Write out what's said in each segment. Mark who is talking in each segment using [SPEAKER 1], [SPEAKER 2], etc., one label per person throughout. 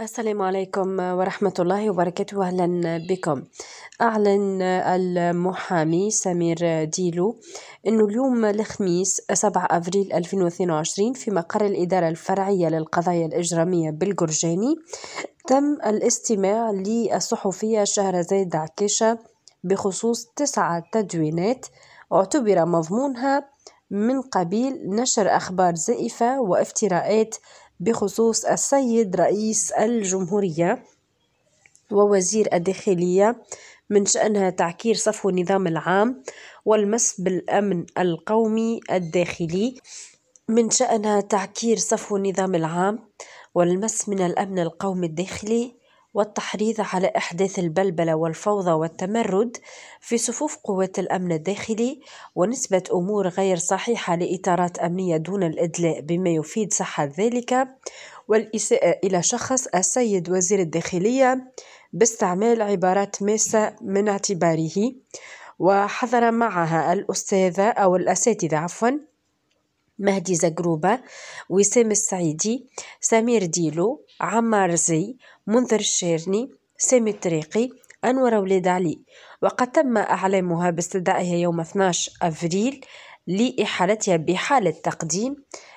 [SPEAKER 1] السلام عليكم ورحمة الله وبركاته أهلا بكم أعلن المحامي سمير ديلو أنه اليوم الخميس 7 أفريل 2022 في مقر الإدارة الفرعية للقضايا الإجرامية بالجرجاني تم الاستماع للصحفية زيد عكاشة بخصوص تسعة تدوينات اعتبر مضمونها من قبيل نشر أخبار زائفة وافتراءات بخصوص السيد رئيس الجمهورية ووزير الداخلية من شأنها تعكير صفو النظام العام والمس بالأمن القومي الداخلي من شأنها تعكير صفو النظام العام والمس من الأمن القومي الداخلي والتحريض على إحداث البلبلة والفوضى والتمرد في صفوف قوات الأمن الداخلي ونسبة أمور غير صحيحة لإطارات أمنية دون الإدلاء بما يفيد صحة ذلك والإساءة إلى شخص السيد وزير الداخلية باستعمال عبارات ماسة من اعتباره وحضر معها الأستاذة أو الأساتذة عفواً مهدي زقروبة وسام السعيدي سمير ديلو عمار زي منذر الشيرني سامي الطريقي أنور ولاد علي وقد تم أعلامها باستدعائها يوم 12 أفريل لإحالتها بحالة تقديم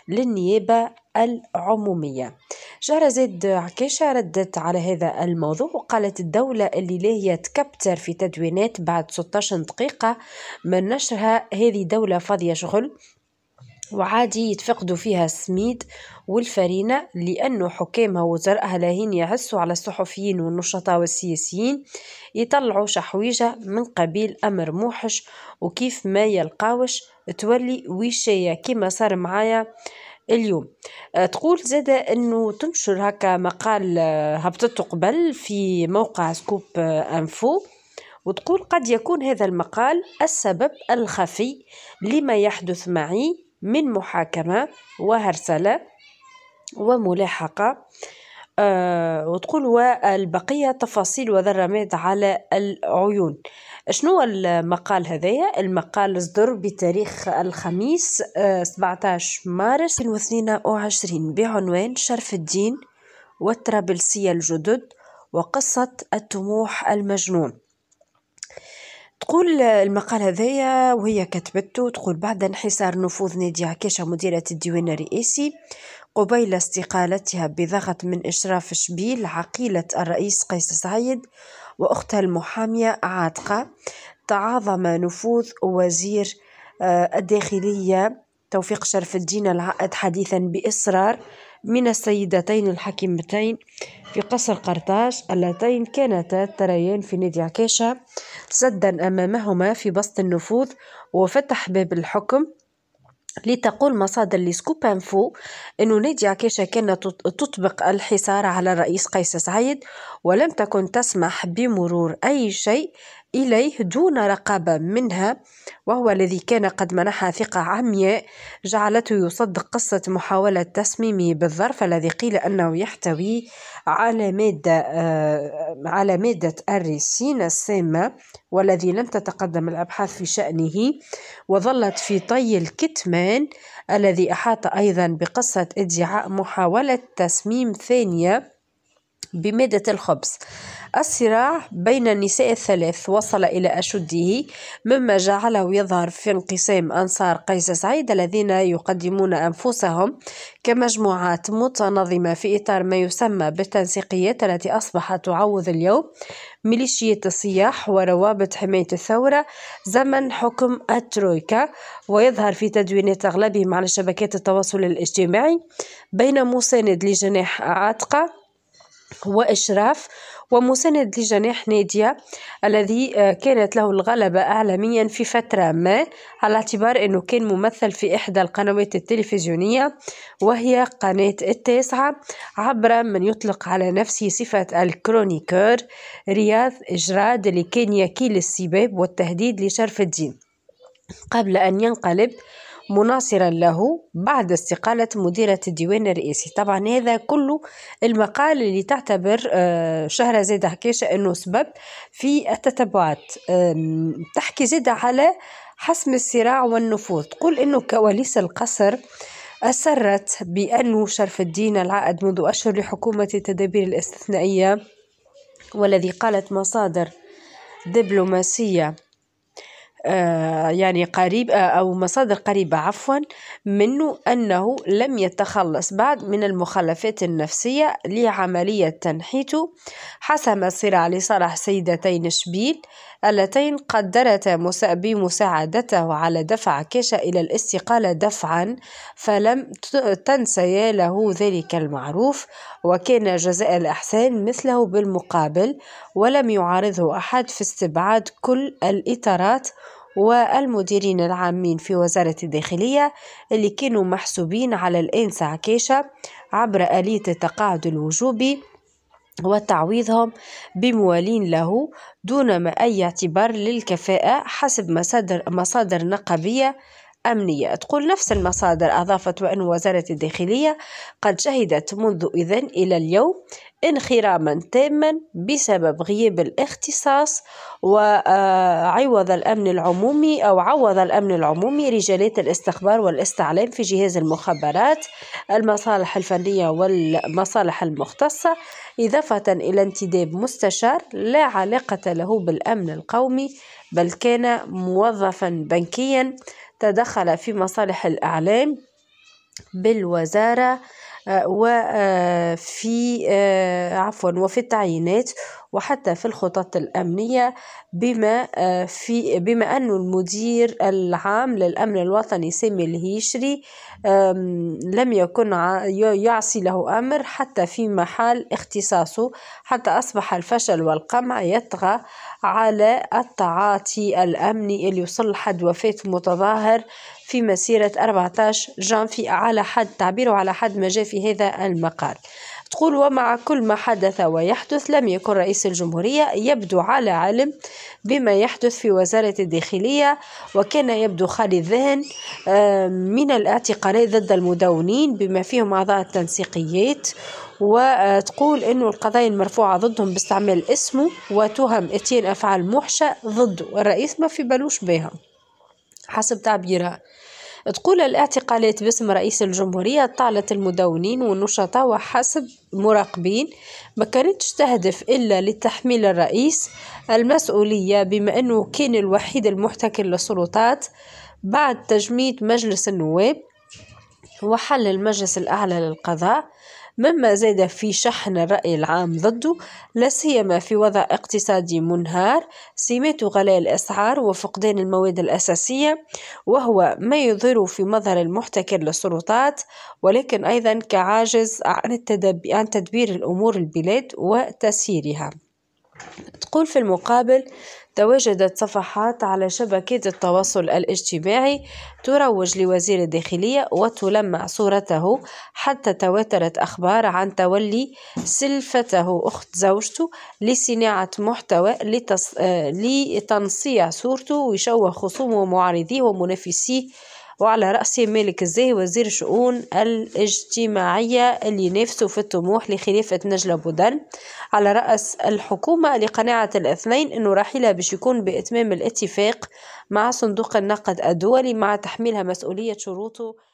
[SPEAKER 1] للنيابة العمومية جارة زيد عكاشة ردت على هذا الموضوع وقالت الدولة اللي لا هي تكبتر في تدوينات بعد 16 دقيقة من نشرها هذه دولة فاضية شغل وعادي يتفقدوا فيها السميد والفرينة لأنه حكامها وزرقها لاهين يعسوا على الصحفيين والنشطاء والسياسيين يطلعوا شحويجة من قبيل أمر موحش وكيف ما يلقاوش تولي وشاية كما صار معايا اليوم أه، تقول زادة أنه تنشر هكا مقال أه، هبطته قبل في موقع سكوب أه، أنفو وتقول قد يكون هذا المقال السبب الخفي لما يحدث معي من محاكمة وهرسلة وملاحقة أه وتقول والبقية تفاصيل وذرامات على العيون شنو المقال هذايا المقال صدر بتاريخ الخميس أه 17 مارس 2022 بعنوان شرف الدين والترابلسية الجدد وقصة الطموح المجنون تقول المقال هذايا وهي كتبته تقول بعد انحسار نفوذ نيديا عكاشة مديرة الديوان الرئاسي قبيل استقالتها بضغط من إشراف شبيل عقيلة الرئيس قيس سعيد وأختها المحامية عاتقة تعاظم نفوذ وزير آه، الداخلية توفيق شرف الدين العقد حديثا بإصرار من السيدتين الحكيمتين في قصر قرطاج اللتين كانتا تريان في نادي كيشا سدا أمامهما في بسط النفوذ وفتح باب الحكم لتقول مصادر لسكوبانفو أن نادي كيشا كانت تطبق الحصار على الرئيس قيس سعيد ولم تكن تسمح بمرور أي شيء إليه دون رقابة منها وهو الذي كان قد منحها ثقة عمياء جعلته يصدق قصة محاولة تسميمه بالظرف الذي قيل أنه يحتوي على مادة آه، على مادة الريسين السامة والذي لم تتقدم الأبحاث في شأنه وظلت في طي الكتمان الذي أحاط أيضا بقصة ادعاء محاولة تسميم ثانية بمادة الخبز الصراع بين النساء الثلاث وصل إلى أشده مما جعله يظهر في انقسام أنصار قيس سعيد الذين يقدمون أنفسهم كمجموعات متنظمة في إطار ما يسمى بالتنسيقيات التي أصبحت تعوض اليوم ميليشيات الصياح وروابط حماية الثورة زمن حكم الترويكا ويظهر في تدوينات أغلبهم على شبكات التواصل الاجتماعي بين مساند لجناح عاتقة وإشراف ومساند لجناح نادية الذي آه، كانت له الغلبة إعلاميا في فترة ما على اعتبار أنه كان ممثل في إحدى القنوات التلفزيونية وهي قناة التاسعة عبر من يطلق على نفسه صفة الكرونيكور رياض إجراد اللي كان يكيل السباب والتهديد لشرف الدين قبل أن ينقلب مناصرا له بعد استقالة مديرة الديوان الرئيسي طبعا هذا كله المقال اللي تعتبر آه، شهرة زيدة حكيشة أنه سبب في التتبعات تحكي زيدة على حسم الصراع والنفوذ تقول أنه كواليس القصر أسرت بأن شرف الدين العائد منذ أشهر لحكومة التدابير الاستثنائية والذي قالت مصادر دبلوماسية آه، يعني قريب آه، أو مصادر قريبة عفوا منه أنه لم يتخلص بعد من المخلفات النفسية لعملية تنحيته حسم الصراع لصالح سيدتين شبيل اللتين قدرتا بمساعدته على دفع كيشا إلى الاستقالة دفعا فلم تنسيا له ذلك المعروف وكان جزاء الإحسان مثله بالمقابل ولم يعارضه أحد في استبعاد كل الإطارات والمديرين العامين في وزارة الداخلية اللي كانوا محسوبين على الأنسة عكاشة عبر آلية التقاعد الوجوبي وتعويضهم بموالين له دون ما أي اعتبار للكفاءة حسب مصادر, مصادر نقابية أمنية تقول نفس المصادر أضافت وأن وزارة الداخلية قد شهدت منذ إذن إلى اليوم انخراما تاما بسبب غياب الاختصاص وعوض آه، الأمن العمومي أو عوض الأمن العمومي رجالات الاستخبار والاستعلام في جهاز المخابرات المصالح الفنية والمصالح المختصة إضافة إلى انتداب مستشار لا علاقة له بالأمن القومي بل كان موظفا بنكيا تدخل في مصالح الأعلام بالوزارة وفي آه، آه، عفوا وفي التعيينات وحتى في الخطط الأمنية بما آه، في بما أن المدير العام للأمن الوطني سامي الهيشري لم يكن يعصي له أمر حتى في محل اختصاصه حتى أصبح الفشل والقمع يطغى على التعاطي الأمني اللي يصل لحد وفاة متظاهر في مسيرة 14 جانفي على حد تعبيره على حد ما جاء في هذا المقال تقول ومع كل ما حدث ويحدث لم يكن رئيس الجمهورية يبدو على علم بما يحدث في وزارة الداخلية وكان يبدو خالي الذهن من الاعتقالات ضد المدونين بما فيهم أعضاء التنسيقيات وتقول أنه القضايا المرفوعة ضدهم باستعمال اسمه وتهم اتيان أفعال محشة ضده الرئيس ما في بالوش بها حسب تعبيرها تقول الاعتقالات باسم رئيس الجمهورية طالت المدونين والنشطاء وحسب مراقبين ما كانتش تهدف إلا لتحميل الرئيس المسؤولية بما أنه كان الوحيد المحتكر للسلطات بعد تجميد مجلس النواب وحل المجلس الأعلى للقضاء مما زاد في شحن الرأي العام ضده لاسيما في وضع اقتصادي منهار سمات غلاء الأسعار وفقدان المواد الأساسية وهو ما يظهر في مظهر المحتكر للسلطات ولكن أيضا كعاجز عن, التدب... عن تدبير الأمور البلاد وتسييرها تقول في المقابل تواجدت صفحات على شبكات التواصل الاجتماعي تروج لوزير الداخلية وتلمع صورته حتى تواترت أخبار عن تولي سلفته أخت زوجته لصناعة محتوى لتص... لتنصيع صورته ويشوه خصومه ومعارضيه ومنافسيه وعلى رأسه مالك الزاهي وزير الشؤون الاجتماعية اللي نفسه في الطموح لخلافة نجلة بودل على رأس الحكومة لقناعة الاثنين أنه رحيلها باش يكون بإتمام الاتفاق مع صندوق النقد الدولي مع تحميلها مسؤولية شروطه